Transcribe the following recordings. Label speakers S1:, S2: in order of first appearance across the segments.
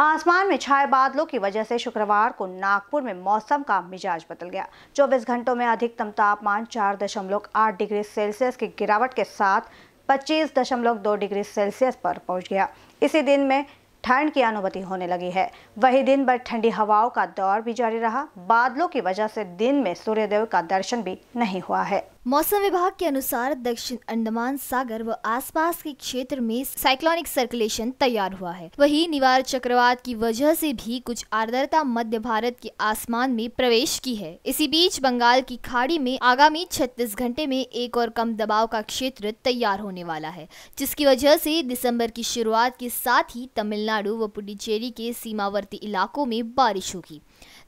S1: आसमान में छाए बादलों की वजह से शुक्रवार को नागपुर में मौसम का मिजाज बदल गया 24 घंटों में अधिकतम तापमान 4.8 डिग्री सेल्सियस की गिरावट के साथ 25.2 डिग्री सेल्सियस पर पहुंच गया इसी दिन में ठंड की अनुमति होने लगी है वही दिन भर ठंडी हवाओं का दौर भी जारी रहा बादलों की वजह से दिन में सूर्यदेव का दर्शन भी
S2: नहीं हुआ है मौसम विभाग के अनुसार दक्षिण अंडमान सागर व आसपास के क्षेत्र में साइक्लोनिक सर्कुलेशन तैयार हुआ है वही निवार चक्रवात की वजह से भी कुछ आर्द्रता मध्य भारत के आसमान में प्रवेश की है इसी बीच बंगाल की खाड़ी में आगामी 36 घंटे में एक और कम दबाव का क्षेत्र तैयार होने वाला है जिसकी वजह से दिसंबर की शुरुआत के साथ ही तमिलनाडु तमिलनाडु व पुडुचेरी के सीमावर्ती इलाकों में बारिश होगी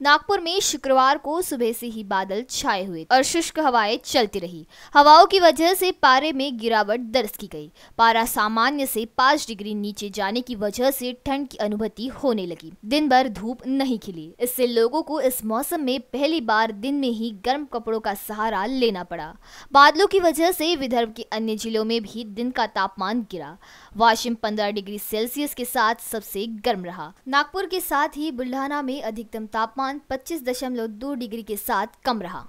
S2: नागपुर में शुक्रवार को सुबह से ही बादल छाए हुए और शुष्क हवाएं चलती रही हवाओं की वजह से पारे में गिरावट दर्ज की गई पारा सामान्य से पांच डिग्री नीचे जाने की वजह से ठंड की अनुभूति होने लगी दिन भर धूप नहीं खिली इससे लोगों को इस मौसम में पहली बार दिन में ही गर्म कपड़ों का सहारा लेना पड़ा बादलों की वजह से विदर्भ के अन्य जिलों में भी दिन का तापमान गिरा वाशिम पंद्रह डिग्री सेल्सियस के साथ सबसे गर्म रहा नागपुर के साथ ही बुल्ढाना में अधिकतम तापमान 25.2 डिग्री के साथ कम रहा